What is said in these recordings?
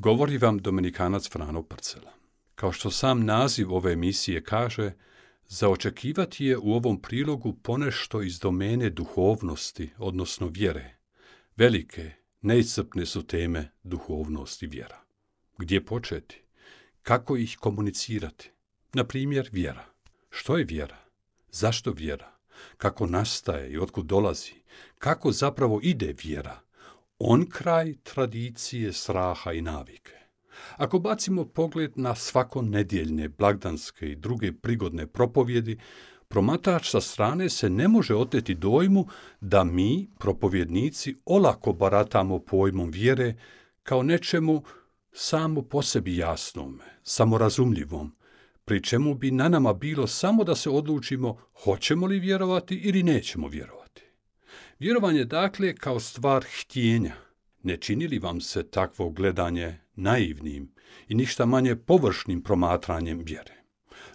govori vam Dominikanac Frano Prcela. Kao što sam naziv ove emisije kaže, zaočekivati je u ovom prilogu ponešto iz domene duhovnosti, odnosno vjere. Velike, neiscrpne su teme duhovnosti vjera. Gdje početi? Kako ih komunicirati? Na primjer, vjera. Što je vjera? Zašto vjera? Kako nastaje i otkud dolazi? Kako zapravo ide vjera? On kraj tradicije straha i navike. Ako bacimo pogled na svako nedjeljne, blagdanske i druge prigodne propovjedi, promatač sa strane se ne može oteti dojmu da mi, propovjednici, olako baratamo pojmom vjere kao nečemu samo po sebi jasnom, samorazumljivom, pri čemu bi na nama bilo samo da se odlučimo hoćemo li vjerovati ili nećemo vjerovati. Vjerovanje dakle kao stvar htjenja. Ne čini li vam se takvo gledanje naivnim i ništa manje površnim promatranjem vjere?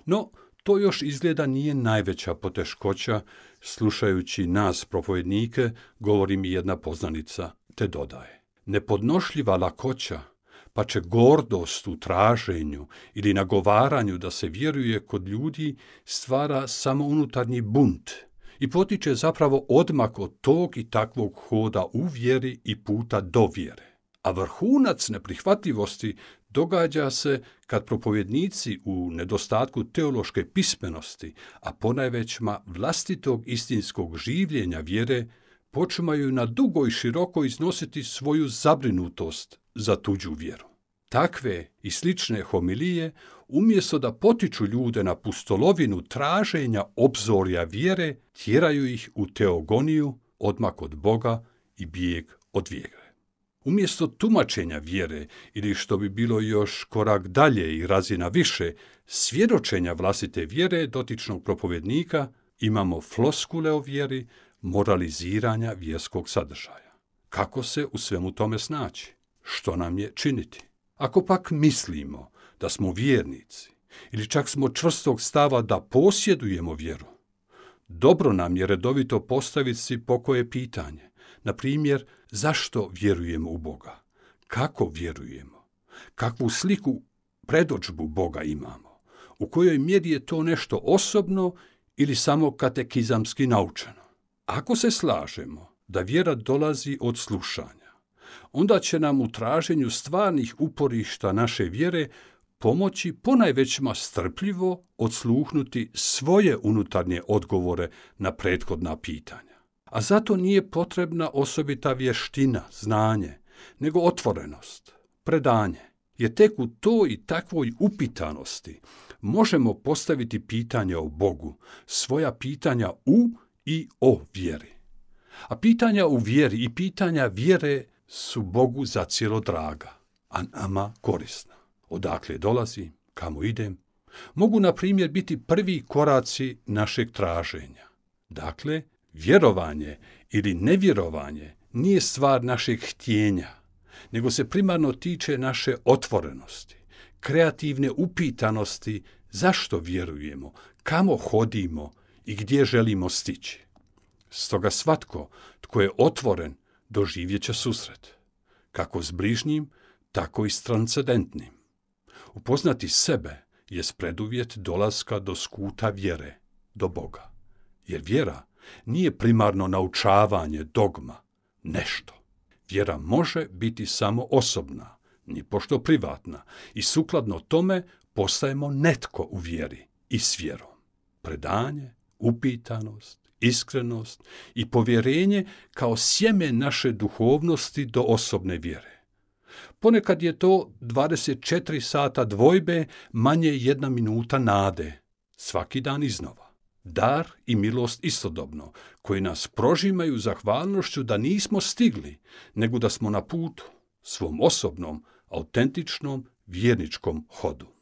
No, to još izgleda nije najveća poteškoća, slušajući nas propovjednike, govori mi jedna poznanica, te dodaje. Nepodnošljiva lakoća, pa će gordost u traženju ili nagovaranju da se vjeruje kod ljudi stvara samo unutarnji bunt – i potiče zapravo odmak od tog i takvog hoda u vjeri i puta do vjere. A vrhunac neprihvatljivosti događa se kad propovjednici u nedostatku teološke pismenosti, a ponajvećma vlastitog istinskog življenja vjere, počimaju na dugo i široko iznositi svoju zabrinutost za tuđu vjeru. Takve i slične homilije, umjesto da potiču ljude na pustolovinu traženja obzorja vjere, tjeraju ih u teogoniju, odmak od Boga i bijeg od vjere. Umjesto tumačenja vjere ili što bi bilo još korak dalje i razina više, svjedočenja vlastite vjere dotičnog propovednika, imamo floskule o vjeri, moraliziranja vjerskog sadržaja. Kako se u svemu tome snaći? Što nam je činiti? Ako pak mislimo da smo vjernici ili čak smo čvrstog stava da posjedujemo vjeru, dobro nam je redovito postaviti si pokoje pitanje, na primjer zašto vjerujemo u Boga, kako vjerujemo, kakvu sliku predođbu Boga imamo, u kojoj mjeri je to nešto osobno ili samo katekizamski naučeno. Ako se slažemo da vjera dolazi od slušanja, onda će nam u traženju stvarnih uporišta naše vjere pomoći ponajvećima strpljivo odsluhnuti svoje unutarnje odgovore na prethodna pitanja. A zato nije potrebna osobita vještina, znanje, nego otvorenost, predanje. Jer tek u toj i takvoj upitanosti možemo postaviti pitanje o Bogu, svoja pitanja u i o vjeri. A pitanja u vjeri i pitanja vjere su Bogu za cijelo draga, a nama korisna. Odakle dolazi, kamo idem, mogu na primjer biti prvi koraci našeg traženja. Dakle, vjerovanje ili nevjerovanje nije stvar našeg htjenja, nego se primarno tiče naše otvorenosti, kreativne upitanosti zašto vjerujemo, kamo hodimo i gdje želimo stići. Stoga svatko tko je otvoren doživjet će susret, kako s bližnjim, tako i s transcendentnim. Upoznati sebe je preduvjet dolaska do skuta vjere, do Boga. Jer vjera nije primarno naučavanje dogma, nešto. Vjera može biti samo osobna, ni pošto privatna, i sukladno tome postajemo netko u vjeri i s vjerom. Predanje, upitanost, iskrenost i povjerenje kao sjeme naše duhovnosti do osobne vjere. Ponekad je to 24 sata dvojbe, manje jedna minuta nade, svaki dan iznova. Dar i milost istodobno, koji nas prožimaju zahvalnošću da nismo stigli, nego da smo na putu, svom osobnom, autentičnom, vjerničkom hodu.